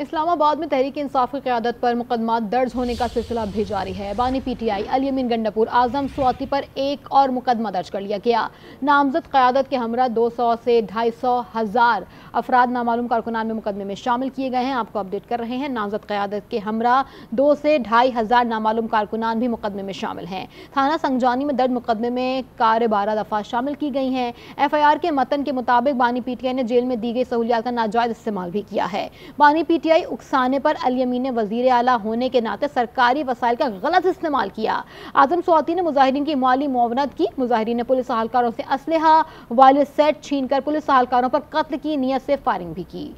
इस्लामाबाद में तहरीक इंसाफ की क्यादत पर मुकदमा दर्ज होने का सिलसिला भी जारी है बानी पीटीआई अलयमीन गंडापुर आजम स्वाति पर एक और मुकदमा दर्ज कर लिया गया नामजद क्यादत के हमरा 200 से ढाई सौ हज़ार अफराद नामालूम कारकुनान में मुकदमे में शामिल किए गए हैं आपको अपडेट कर रहे हैं नामजद क्यादत के हमरा दो से ढाई हज़ार नामालूम कारकुनान भी मुकदमे में शामिल हैं थाना संगजानी में दर्ज मुकदमे में कार बारह दफ़ा शामिल की गई हैं एफ आई आर के मतन के मुताबिक बानी पीटीआई ने जेल में दी गई सहूलियात का नाजायज इस्तेमाल भी किया है बानी पीटी आई उकसाने पर अलियमीन ने वजीर अला होने के नाते सरकारी वसाइल का गलत इस्तेमाल किया आजम स्वाति ने मुजाहरीन की माली मुआवनत की मुजाहरीन ने पुलिस अहलकारों से असलहा वाले सेट छीन कर पुलिस अहलकारों पर कत्ल की नीयत से फायरिंग भी की